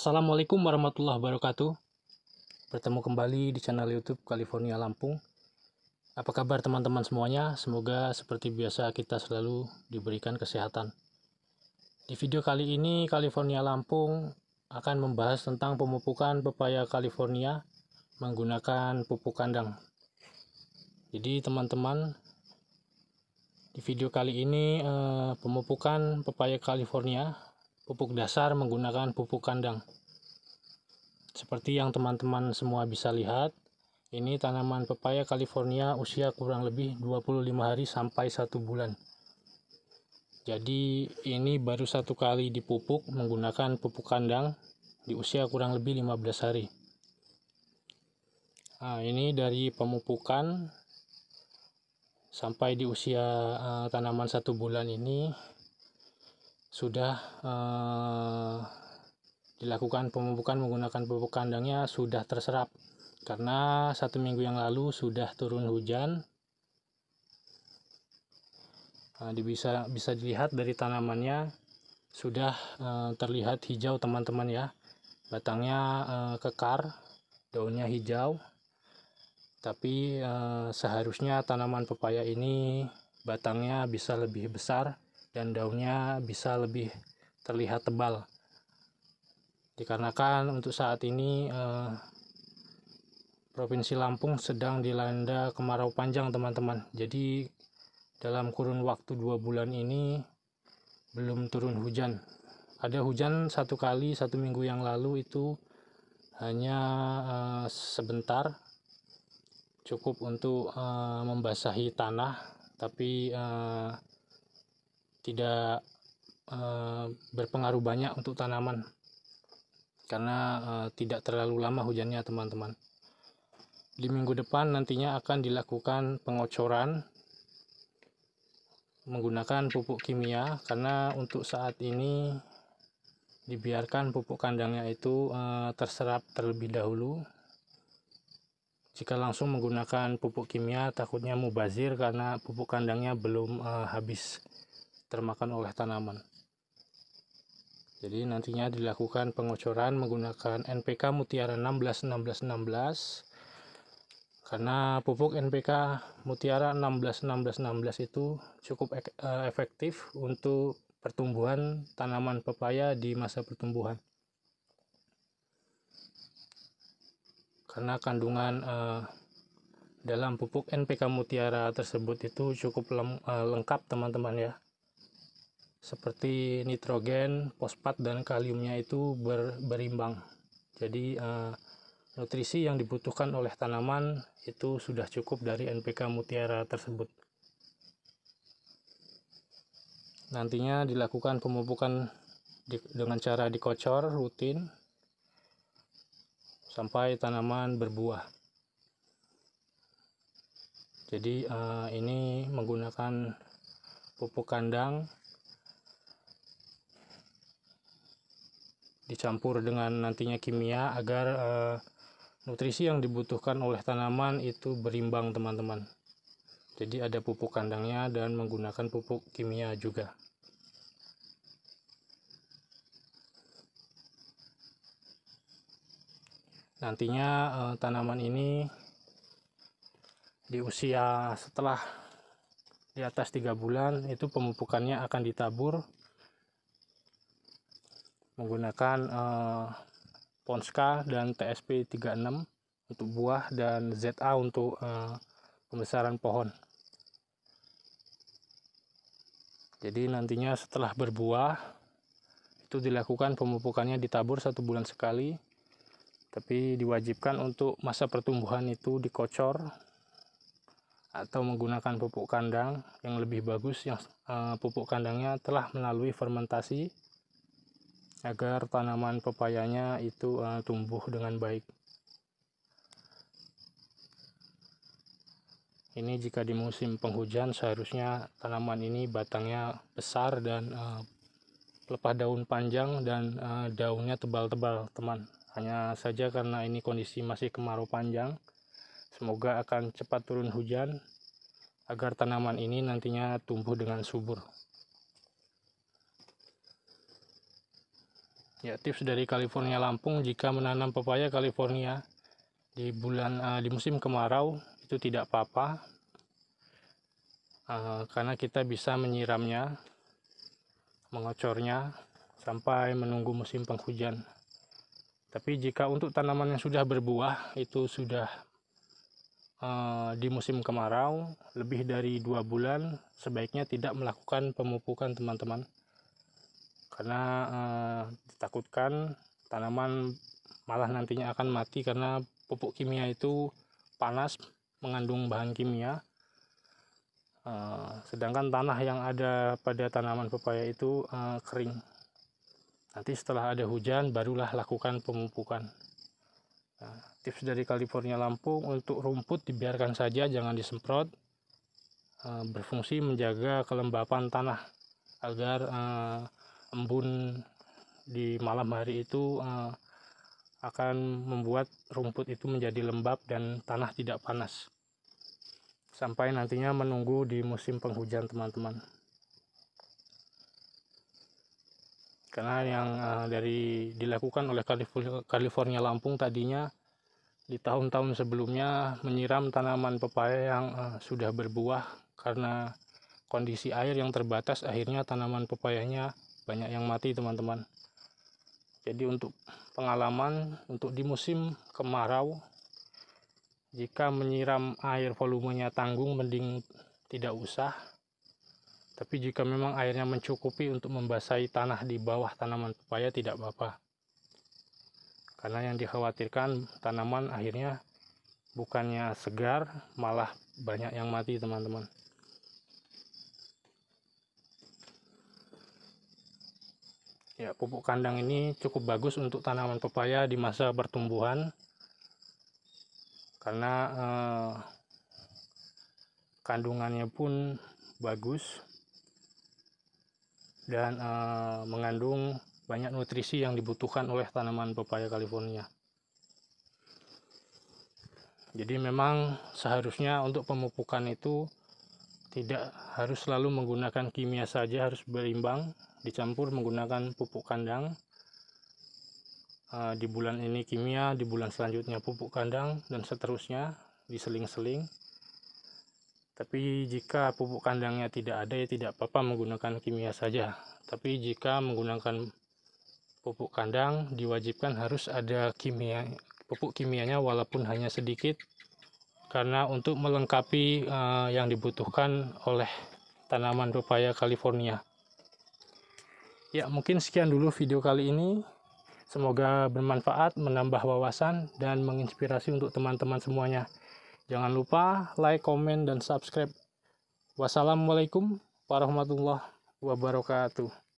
Assalamualaikum warahmatullahi wabarakatuh. Bertemu kembali di channel YouTube California Lampung. Apa kabar teman-teman semuanya? Semoga seperti biasa kita selalu diberikan kesehatan. Di video kali ini California Lampung akan membahas tentang pemupukan pepaya California menggunakan pupuk kandang. Jadi teman-teman di video kali ini eh, pemupukan pepaya California pupuk dasar menggunakan pupuk kandang. Seperti yang teman-teman semua bisa lihat, ini tanaman pepaya California usia kurang lebih 25 hari sampai 1 bulan. Jadi ini baru satu kali dipupuk menggunakan pupuk kandang di usia kurang lebih 15 hari. Nah, ini dari pemupukan sampai di usia uh, tanaman satu bulan ini sudah eh, dilakukan pemupukan menggunakan pupuk kandangnya sudah terserap karena satu minggu yang lalu sudah turun hujan nah, bisa bisa dilihat dari tanamannya sudah eh, terlihat hijau teman-teman ya batangnya eh, kekar daunnya hijau tapi eh, seharusnya tanaman pepaya ini batangnya bisa lebih besar dan daunnya bisa lebih terlihat tebal dikarenakan untuk saat ini eh, Provinsi Lampung sedang dilanda kemarau panjang teman-teman jadi dalam kurun waktu dua bulan ini belum turun hujan ada hujan satu kali satu minggu yang lalu itu hanya eh, sebentar cukup untuk eh, membasahi tanah tapi eh, tidak e, berpengaruh banyak untuk tanaman karena e, tidak terlalu lama hujannya teman-teman di minggu depan nantinya akan dilakukan pengocoran menggunakan pupuk kimia karena untuk saat ini dibiarkan pupuk kandangnya itu e, terserap terlebih dahulu jika langsung menggunakan pupuk kimia takutnya mubazir karena pupuk kandangnya belum e, habis termakan oleh tanaman. Jadi nantinya dilakukan pengocoran menggunakan NPK Mutiara 16 16 16 karena pupuk NPK Mutiara 16 16 16 itu cukup eh, efektif untuk pertumbuhan tanaman pepaya di masa pertumbuhan. Karena kandungan eh, dalam pupuk NPK Mutiara tersebut itu cukup lem, eh, lengkap teman-teman ya seperti nitrogen, fosfat dan kaliumnya itu ber, berimbang. Jadi uh, nutrisi yang dibutuhkan oleh tanaman itu sudah cukup dari NPK mutiara tersebut. Nantinya dilakukan pemupukan di, dengan cara dikocor rutin sampai tanaman berbuah. Jadi uh, ini menggunakan pupuk kandang dicampur dengan nantinya kimia agar uh, nutrisi yang dibutuhkan oleh tanaman itu berimbang teman-teman jadi ada pupuk kandangnya dan menggunakan pupuk kimia juga nantinya uh, tanaman ini di usia setelah di atas tiga bulan itu pemupukannya akan ditabur menggunakan uh, Ponska dan TSP 36 untuk buah dan ZA untuk uh, pembesaran pohon jadi nantinya setelah berbuah itu dilakukan pemupukannya ditabur satu bulan sekali tapi diwajibkan untuk masa pertumbuhan itu dikocor atau menggunakan pupuk kandang yang lebih bagus yang uh, pupuk kandangnya telah melalui fermentasi agar tanaman pepayanya itu uh, tumbuh dengan baik. Ini jika di musim penghujan seharusnya tanaman ini batangnya besar dan uh, eh, lepah daun panjang dan uh, daunnya tebal-tebal, teman. Hanya saja karena ini kondisi masih kemarau panjang, semoga akan cepat turun hujan agar tanaman ini nantinya tumbuh dengan subur. Ya, tips dari California Lampung jika menanam pepaya California di bulan uh, di musim kemarau itu tidak apa-apa. Uh, karena kita bisa menyiramnya, mengocornya sampai menunggu musim penghujan. Tapi jika untuk tanaman yang sudah berbuah itu sudah uh, di musim kemarau lebih dari dua bulan sebaiknya tidak melakukan pemupukan teman-teman karena eh, ditakutkan tanaman malah nantinya akan mati karena pupuk kimia itu panas mengandung bahan kimia eh, sedangkan tanah yang ada pada tanaman pepaya itu eh, kering nanti setelah ada hujan barulah lakukan pemupukan nah, tips dari California Lampung untuk rumput dibiarkan saja jangan disemprot eh, berfungsi menjaga kelembapan tanah agar uh, embun di malam hari itu uh, akan membuat rumput itu menjadi lembab dan tanah tidak panas sampai nantinya menunggu di musim penghujan teman-teman karena yang uh, dari dilakukan oleh California, Lampung tadinya di tahun-tahun sebelumnya menyiram tanaman pepaya yang uh, sudah berbuah karena kondisi air yang terbatas akhirnya tanaman pepayanya banyak yang mati teman-teman jadi untuk pengalaman untuk di musim kemarau jika menyiram air volumenya tanggung mending tidak usah tapi jika memang airnya mencukupi untuk membasahi tanah di bawah tanaman pepaya tidak apa-apa karena yang dikhawatirkan tanaman akhirnya bukannya segar malah banyak yang mati teman-teman Ya, pupuk kandang ini cukup bagus untuk tanaman pepaya di masa pertumbuhan karena eh, kandungannya pun bagus dan eh, mengandung banyak nutrisi yang dibutuhkan oleh tanaman pepaya California. Jadi memang seharusnya untuk pemupukan itu tidak harus selalu menggunakan kimia saja harus berimbang dicampur menggunakan pupuk kandang eh, di bulan ini kimia di bulan selanjutnya pupuk kandang dan seterusnya diseling-seling tapi jika pupuk kandangnya tidak ada ya tidak apa-apa menggunakan kimia saja tapi jika menggunakan pupuk kandang diwajibkan harus ada kimia pupuk kimianya walaupun hanya sedikit karena untuk melengkapi uh, yang dibutuhkan oleh tanaman pepaya California. Ya, mungkin sekian dulu video kali ini. Semoga bermanfaat, menambah wawasan, dan menginspirasi untuk teman-teman semuanya. Jangan lupa like, komen, dan subscribe. Wassalamualaikum warahmatullahi wabarakatuh.